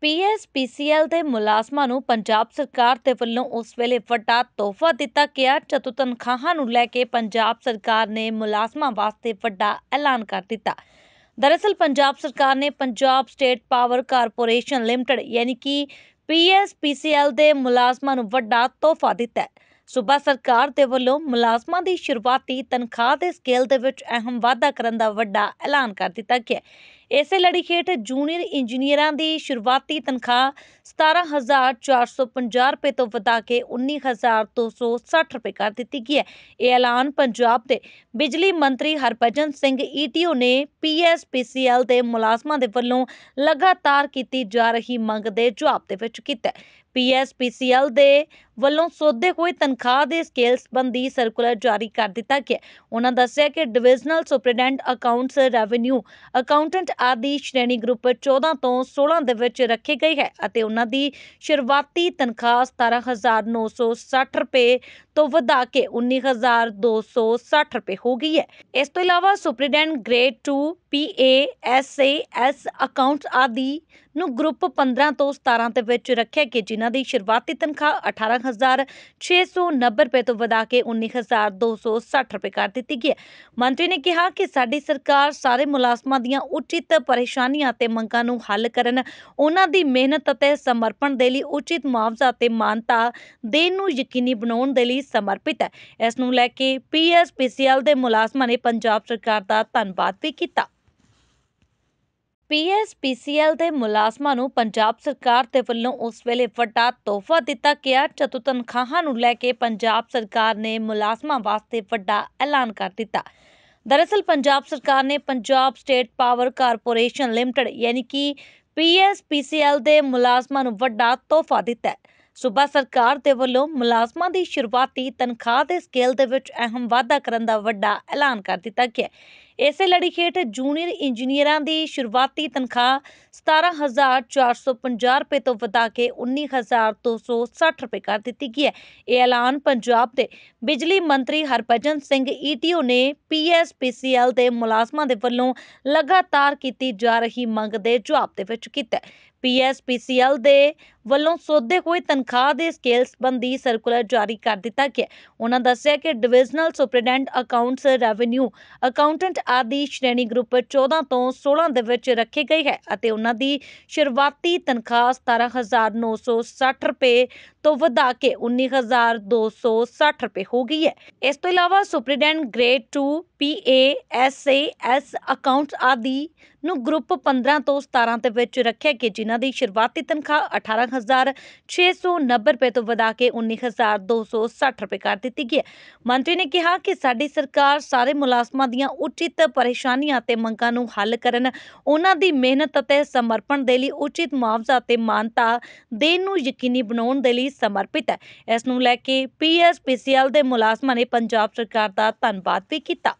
PSPCL ਦੇ ਮੁਲਾਜ਼ਮਾਂ ਨੂੰ ਪੰਜਾਬ ਸਰਕਾਰ ਦੇ ਵੱਲੋਂ ਉਸ ਵੇਲੇ ਵੱਡਾ ਤੋਹਫਾ ਦਿੱਤਾ ਗਿਆ ਜਦੋਂ ਤਨਖਾਹਾਂ ਨੂੰ ਲੈ ਕੇ ਪੰਜਾਬ ਸਰਕਾਰ ਨੇ ਮੁਲਾਜ਼ਮਾਂ ਵਾਸਤੇ ਵੱਡਾ ਐਲਾਨ ਕਰ ਦਿੱਤਾ ਦਰਅਸਲ ਪੰਜਾਬ ਸਰਕਾਰ ਨੇ Punjab State Power Corporation Limited ਯਾਨੀ ਕਿ ਪੀਐਸਪੀਸੀਐਲ ਦੇ ਮੁਲਾਜ਼ਮਾਂ ਨੂੰ ਵੱਡਾ ਤੋਹਫਾ ਦਿੱਤਾ ਸੂਬਾ ਸਰਕਾਰ ਦੇ ਵੱਲੋਂ ਮੁਲਾਜ਼ਮਾਂ ਦੀ ਸ਼ੁਰੂਆਤੀ ਤਨਖਾਹ ਦੇ ਸਕੇਲ ਦੇ ਵਿੱਚ ਅਹਿਮ ਵਾਧਾ ਕਰਨ ਦਾ ਵੱਡਾ ਐਲਾਨ ਕਰ ਦਿੱਤਾ ਗਿਆ ਇਸੇ ਲੜੀ ਖੇਡ ਜੂਨੀਅਰ ਇੰਜੀਨੀਅਰਾਂ ਦੀ ਸ਼ੁਰੂਆਤੀ ਤਨਖਾਹ 17450 ਰੁਪਏ ਤੋਂ ਵਧਾ ਕੇ 19260 ਰੁਪਏ ਕਰ ਦਿੱਤੀ ਗਈ ਹੈ ਇਹ ਐਲਾਨ ਪੰਜਾਬ ਦੇ ਬਿਜਲੀ ਮੰਤਰੀ ਹਰਪਜਨ ਸਿੰਘ ਈਟੀਓ ਨੇ ਪੀਐਸਪੀਸੀਐਲ ਦੇ ਮੁਲਾਜ਼ਮਾਂ ਦੇ ਵੱਲੋਂ ਲਗਾਤਾਰ ਕੀਤੀ ਜਾ ਰਹੀ ਮੰਗ ਦੇ ਜਵਾਬ ਦੇ ਵਿੱਚ ਕੀਤਾ ਪੀਐਸਪੀਸੀਐਲ ਦੇ ਵੱਲੋਂ ਸੋਧੇ ਹੋਏ ਤਨਖਾਹ ਦੇ ਸਕੇਲ ਸੰਬੰਧੀ ਸਰਕੂਲਰ ਜਾਰੀ ਕਰ ਦਿੱਤਾ ਗਿਆ ਉਹਨਾਂ ਦੱਸਿਆ ਕਿ divisional superintendent accounts revenue accountant ਆਦਿ ਸ਼੍ਰੇਣੀ ਗਰੁੱਪ 14 ਤੋਂ 16 ਦੇ ਵਿੱਚ ਰੱਖੀ ਗਈ ਹੈ ਅਤੇ ਉਹਨਾਂ ਦੀ ਸ਼ੁਰੂਆਤੀ ਤਨਖਾਹ 17960 ਰੁਪਏ ਤੋਂ ਵਧਾ ਕੇ 19260 ਰੁਪਏ ਹੋ ਗਈ ਹੈ ਇਸ ਤੋਂ ਇਲਾਵਾ superintendent grade 2 P A S A S account ਆਦਿ ਨੂੰ ਗਰੁੱਪ 15 ਤੋਂ 17 ਦੇ ਵਿੱਚ ਰੱਖਿਆ ਕਿ ਜਿਨ੍ਹਾਂ ਦੀ ਸ਼ੁਰੂਆਤੀ ਤਨਖਾਹ 18690 ਰੁਪਏ ਤੋਂ ਵਧਾ ਕੇ 19260 ਰੁਪਏ ਕਰ ਦਿੱਤੀ ਗਈ ਹੈ ਮੰਤਰੀ ਨੇ ਕਿਹਾ ਕਿ ਸਾਡੀ ਸਰਕਾਰ ਸਾਰੇ ਮੁਲਾਜ਼ਮਾਂ ਦੀਆਂ ਉਚਿਤ ਪਰੇਸ਼ਾਨੀਆਂ ਅਤੇ ਮੰਗਾਂ ਨੂੰ ਹੱਲ ਕਰਨ ਉਹਨਾਂ ਦੀ ਮਿਹਨਤ ਅਤੇ ਸਮਰਪਣ ਦੇ ਲਈ ਉਚਿਤ ਮੁਆਵਜ਼ਾ ਅਤੇ ਮਾਨਤਾ ਦੇਣ ਨੂੰ ਯਕੀਨੀ ਬਣਾਉਣ ਦੇ ਲਈ ਸਮਰਪਿਤ ਹੈ ਇਸ ਨੂੰ ਲੈ ਕੇ ਪੀਐਸਪੀਸੀਐਲ ਦੇ ਮੁਲਾਜ਼ਮਾਂ ਨੇ ਪੰਜਾਬ ਸਰਕਾਰ ਦਾ ਧੰਨਵਾਦ ਵੀ ਕੀਤਾ ਪੀਐਸਪੀਸੀਐਲ ਦੇ ਮੁਲਾਜ਼ਮਾਂ ਨੂੰ ਪੰਜਾਬ ਸਰਕਾਰ ਦੇ ਵੱਲੋਂ ਉਸ ਵੇਲੇ ਵੱਡਾ ਤੋਹਫਾ ਦਿੱਤਾ ਗਿਆ ਜਦੋਂ ਤਨਖਾਹਾਂ ਨੂੰ ਲੈ ਕੇ ਪੰਜਾਬ ਸਰਕਾਰ ਨੇ ਮੁਲਾਜ਼ਮਾਂ ਵਾਸਤੇ ਵੱਡਾ ਐਲਾਨ ਕਰ ਦਿੱਤਾ ਦਰਅਸਲ ਪੰਜਾਬ ਸਰਕਾਰ ਨੇ Punjab State Power Corporation Limited ਯਾਨੀ ਕਿ ਪੀਐਸਪੀਸੀਐਲ ਦੇ ਮੁਲਾਜ਼ਮਾਂ ਨੂੰ ਵੱਡਾ ਤੋਹਫਾ ਦਿੱਤਾ ਹੈ ਸੂਬਾ ਸਰਕਾਰ ਦੇ ਵੱਲੋਂ ਮੁਲਾਜ਼ਮਾਂ ਦੀ ਸ਼ੁਰੂਆਤੀ ਤਨਖਾਹ ਦੇ ਸਕੇਲ ਦੇ ਵਿੱਚ ਅਹਿਮ ਵਾਧਾ ਕਰਨ ਦਾ ਵੱਡਾ ਐਲਾਨ ਕਰ ਦਿੱਤਾ ਗਿਆ ਇਸੇ ਲੜੀ ਹੇਠ ਜੂਨੀਅਰ ਇੰਜੀਨੀਅਰਾਂ ਦੀ ਸ਼ੁਰੂਆਤੀ ਤਨਖਾਹ 17450 ਰੁਪਏ ਤੋਂ ਵਧਾ ਕੇ 19260 ਰੁਪਏ ਕਰ ਦਿੱਤੀ ਗਈ ਹੈ ਇਹ ਐਲਾਨ ਪੰਜਾਬ ਦੇ ਬਿਜਲੀ ਮੰਤਰੀ ਹਰਭਜਨ ਸਿੰਘ ਈਟੀਓ ਨੇ ਪੀਐਸਪੀਸੀਐਲ ਦੇ ਮੁਲਾਜ਼ਮਾਂ ਦੇ ਵੱਲੋਂ ਲਗਾਤਾਰ ਕੀਤੀ ਜਾ ਰਹੀ ਮੰਗ ਦੇ ਜਵਾਬ ਦੇ ਵਿੱਚ ਕੀਤਾ ਪੀਐਸਪੀਸੀਐਲ ਦੇ ਵੱਲੋਂ ਸੋਧੇ ਹੋਏ ਤਨਖਾਹ ਦੇ ਸਕੇਲ ਸੰਬੰਧੀ ਸਰਕੂਲਰ ਜਾਰੀ ਕਰ ਦਿੱਤਾ ਗਿਆ ਉਹਨਾਂ ਦੱਸਿਆ ਕਿ divisional superintendent accounts revenue accountant ਆਦੀ ਸ਼੍ਰੇਣੀ ਗਰੁੱਪ 14 ਤੋਂ 16 ਦੇ ਵਿੱਚ ਰੱਖੀ ਗਈ ਹੈ ਅਤੇ ਉਹਨਾਂ ਦੀ ਸ਼ੁਰੂਆਤੀ ਤਨਖਾਹ 17960 ਰੁਪਏ ਤੋਂ ਵਧਾ ਕੇ 19260 ਰੁਪਏ ਹੋ ਗਈ ਹੈ ਇਸ ਤੋਂ ਇਲਾਵਾ superintendent grade 2 P A S A S accounts ਆਦਿ ਨੂੰ ਗਰੁੱਪ 15 ਤੋਂ 17 ਦੇ ਵਿੱਚ ਰੱਖਿਆ ਕਿ ਜਿਨ੍ਹਾਂ ਦੀ ਸ਼ੁਰੂਆਤੀ ਤਨਖਾਹ 18690 ਰੁਪਏ ਤੋਂ ਵਧਾ ਕੇ 19260 ਰੁਪਏ ਕਰ ਦਿੱਤੀ ਗਈ ਹੈ ਮੰਤਰੀ ਨੇ ਕਿਹਾ ਕਿ ਸਾਡੀ ਸਰਕਾਰ ਸਾਰੇ ਮੁਲਾਜ਼ਮਾਂ ਦੀਆਂ ਉਚਿਤ ਪਰੇਸ਼ਾਨੀਆਂ ਤੇ ਮੰਗਾਂ ਨੂੰ ਹੱਲ ਕਰਨ ਉਹਨਾਂ ਦੀ ਮਿਹਨਤ ਅਤੇ ਸਮਰਪਣ ਦੇ ਲਈ ਉਚਿਤ ਮੁਆਵਜ਼ਾ ਤੇ ਮਾਨਤਾ ਦੇਣ ਨੂੰ ਯਕੀਨੀ ਬਣਾਉਣ ਦੇ ਲਈ ਸਮਰਪਿਤ ਹੈ ਇਸ ਨੂੰ ਲੈ ਕੇ ਪੀਐਸਪੀਸੀਐਲ ਦੇ ਮੁਲਾਜ਼ਮਾਂ ਨੇ ਪੰਜਾਬ ਸਰਕਾਰ ਦਾ ਧੰਨਵਾਦ ਵੀ ਕੀਤਾ